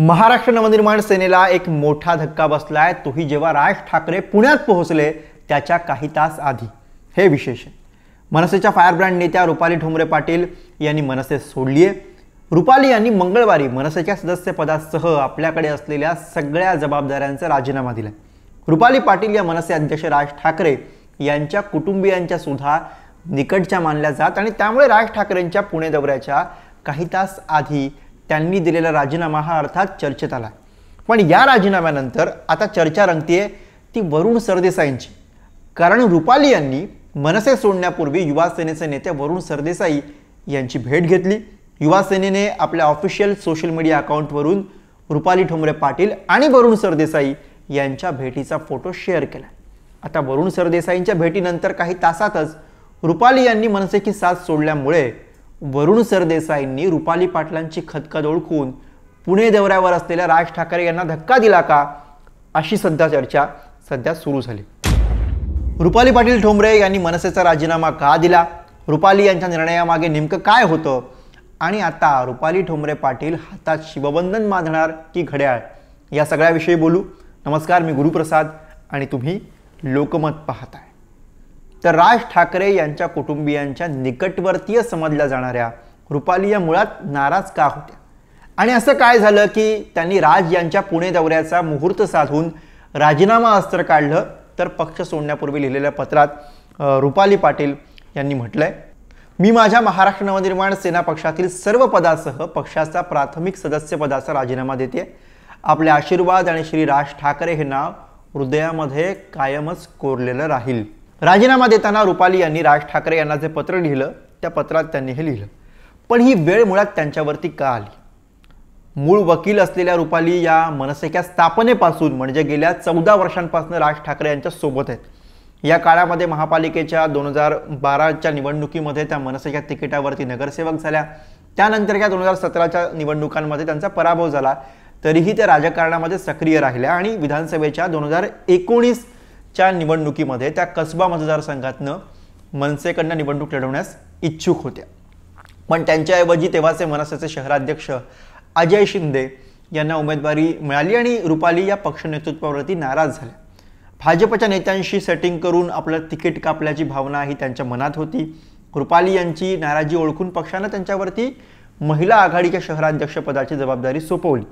महाराष्ट्र नवनिर्माण सेनेला एक मोठा धक्का बसलाय तोही जेव्हा राज ठाकरे पुण्यात पोहोचले त्याच्या काही तास आधी हे विशेष मनसेच्या फायरब्रँड नेत्या रुपाली ठोंबरे पाटील यांनी मनसे सोडलीये रुपाली यांनी मंगळवारी मनसेच्या सदस्यपदासह आपल्याकडे असलेल्या सगळ्या जबाबदाऱ्यांचा राजीनामा दिला रुपाली पाटील या मनसे अध्यक्ष राज ठाकरे यांच्या कुटुंबियांच्या सुद्धा निकटच्या मानल्या जात आणि त्यामुळे राज ठाकरेंच्या पुणे दौऱ्याच्या काही तास आधी त्यांनी दिलेला राजीनामा हा अर्थात चर्चेत आला पण या राजीनाम्यानंतर आता चर्चा रंगतीये ती वरुण सरदेसाईंची कारण रुपाली यांनी मनसे सोडण्यापूर्वी युवा सेनेचे नेते वरुण सरदेसाई यांची भेट घेतली युवा सेनेने आपल्या ऑफिशियल सोशल मीडिया अकाउंटवरून रुपाली ठोंबरे पाटील आणि वरुण सरदेसाई यांच्या भेटीचा फोटो शेअर केला आता वरुण सरदेसाईंच्या भेटीनंतर काही तासातच रुपाली यांनी मनसेची साथ सोडल्यामुळे वरुण सरदेसाईंनी रुपाली पाटलांची खतखत ओळखून पुणे दौऱ्यावर असलेल्या राज ठाकरे यांना धक्का दिला का अशी सध्या चर्चा सध्या सुरू झाली रुपाली पाटील ठोंबरे यांनी मनसेचा राजीनामा का दिला रुपाली यांच्या निर्णयामागे नेमकं काय होतं आणि आता रुपाली ठोंबरे पाटील हातात शिवबंधन बांधणार की घड्याळ या सगळ्याविषयी बोलू नमस्कार मी गुरुप्रसाद आणि तुम्ही लोकमत पाहताय तर राज ठाकरे यांच्या कुटुंबियांच्या निकटवर्तीय समजल्या जाणाऱ्या रुपाली या मुळात नाराज का होत्या आणि असं काय झालं की त्यांनी राज यांच्या पुणे दौऱ्याचा मुहूर्त साधून राजीनामा अस्त्र काढलं तर पक्ष सोडण्यापूर्वी लिहिलेल्या पत्रात रुपाली पाटील यांनी म्हटलंय मी माझ्या महाराष्ट्र नवनिर्माण सेना पक्षातील सर्व पदासह पक्षाचा प्राथमिक सदस्य पदाचा राजीनामा देते आपले आशीर्वाद आणि श्री राज ठाकरे हे नाव हृदयामध्ये कायमच कोरलेलं राहील राजीनामा देताना रुपाली यांनी राज ठाकरे यांना जे पत्र लिहिलं त्या पत्रात त्यांनी हे लिहिलं पण ही वेळ मुळात त्यांच्यावरती का आली मूळ वकील असलेल्या रुपाली या मनसेच्या स्थापनेपासून म्हणजे गेल्या चौदा वर्षांपासून राज ठाकरे यांच्या सोबत आहेत या काळामध्ये महापालिकेच्या दोन हजार बाराच्या निवडणुकीमध्ये त्या मनसेच्या तिकिटावरती नगरसेवक झाल्या त्यानंतरच्या दोन हजार सतराच्या निवडणुकांमध्ये त्यांचा पराभव झाला तरीही त्या राजकारणामध्ये सक्रिय राहिल्या आणि विधानसभेच्या दोन हजार एकोणीस च्या निवडणुकीमध्ये त्या कसबा मतदारसंघातनं मनसेकडनं निवडणूक लढवण्यास इच्छुक होत्या पण त्यांच्याऐवजी तेव्हाचे मनसेचे शहराध्यक्ष अजय शिंदे यांना उमेदवारी मिळाली आणि रुपाली या पक्ष नेतृत्वावरती नाराज झाल्या भाजपच्या नेत्यांशी सेटिंग करून आपलं तिकीट कापल्याची भावना ही त्यांच्या मनात होती रुपाली यांची नाराजी ओळखून पक्षानं त्यांच्यावरती महिला आघाडीच्या शहराध्यक्षपदाची जबाबदारी सोपवली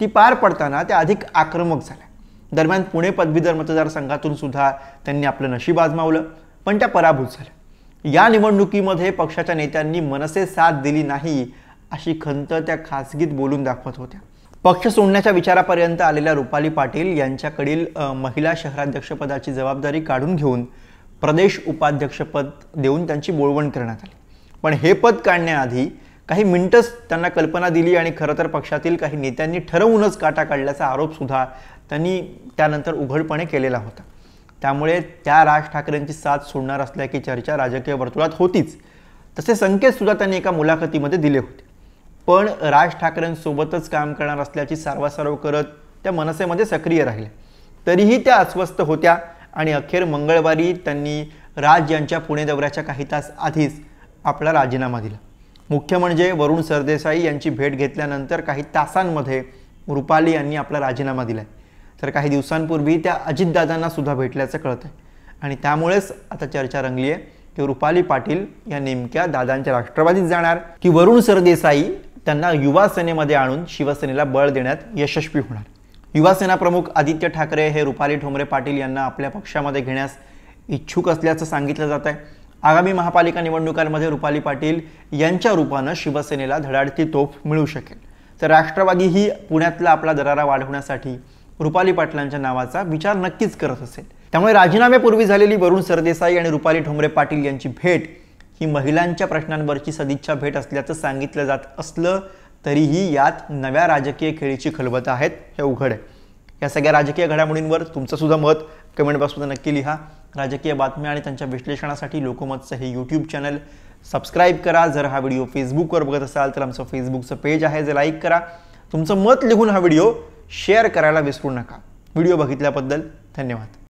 ती पार पडताना त्या अधिक आक्रमक झाल्या दरम्यान पुणे पदवीधर मतदारसंघातून सुद्धा त्यांनी आपलं नशीब आजमावलं पण त्या पराभूत झाल्या या निवडणुकीमध्ये पक्षाच्या नेत्यांनी मनसे साथ दिली नाही अशी खंत त्या खासगीत बोलून दाखवत होत्या पक्ष सोडण्याच्या विचारापर्यंत आलेल्या रुपाली पाटील यांच्याकडील महिला शहराध्यक्षपदाची जबाबदारी काढून घेऊन प्रदेश उपाध्यक्षपद देऊन त्यांची बोलवण करण्यात आली पण हे पद काढण्याआधी काही मिनटंच त्यांना कल्पना दिली आणि खरं तर पक्षातील काही नेत्यांनी ठरवूनच काटा काढल्याचा आरोपसुद्धा त्यांनी त्यानंतर उघडपणे केलेला होता त्यामुळे त्या राज ठाकरेंची साथ सोडणार असल्याची चर्चा राजकीय वर्तुळात होतीच तसे संकेतसुद्धा त्यांनी एका मुलाखतीमध्ये दिले होते पण राज ठाकरेंसोबतच काम करणार असल्याची सारवासारव करत त्या मनसेमध्ये सक्रिय राहिल्या तरीही त्या अस्वस्थ होत्या आणि अखेर मंगळवारी त्यांनी राज यांच्या पुणे दौऱ्याच्या काही तास आधीच आपला राजीनामा दिला मुख्य म्हणजे वरुण सरदेसाई यांची भेट घेतल्यानंतर काही तासांमध्ये रुपाली यांनी आपला राजीनामा दिला आहे तर काही दिवसांपूर्वी त्या अजितदादांना सुद्धा भेटल्याचं कळत आहे आणि त्यामुळेच आता चर्चा रंगली आहे की रुपाली पाटील या नेमक्या दादांच्या राष्ट्रवादीत जाणार की वरुण सरदेसाई त्यांना युवा सेनेमध्ये आणून शिवसेनेला बळ देण्यात यशस्वी होणार युवासेना प्रमुख आदित्य ठाकरे हे रुपाली ठोंबरे पाटील यांना आपल्या पक्षामध्ये घेण्यास इच्छुक असल्याचं सांगितलं जात आहे आगामी महापालिका निवडणुकांमध्ये रुपाली पाटील यांच्या रूपानं शिवसेनेला धडाडती तोफ मिळू शकेल तर राष्ट्रवादी ही पुण्यातला आपला दरारा वाढवण्यासाठी रुपाली पाटलांच्या नावाचा विचार नक्कीच करत असेल त्यामुळे राजीनाम्यापूर्वी झालेली वरुण सरदेसाई आणि रुपाली ठोंबरे पाटील यांची भेट ही महिलांच्या प्रश्नांवरची सदिच्छा भेट असल्याचं सांगितलं जात असलं तरीही यात नव्या राजकीय खेळीची खलबत आहेत हे उघड आहे या सगळ्या राजकीय घडामोडींवर तुमचं सुद्धा मत कमेंट बॉक्समध्ये नक्की लिहा राजकीय बातम्या आणि त्यांच्या विश्लेषणासाठी लोकमतचं हे यूट्यूब चॅनल सबस्क्राईब करा जर हा व्हिडिओ फेसबुकवर बघत असाल तर आमचं फेसबुकचं पेज आहे जे लाईक करा तुमचं मत लिहून हा व्हिडिओ शेअर करायला विसरू नका व्हिडिओ बघितल्याबद्दल धन्यवाद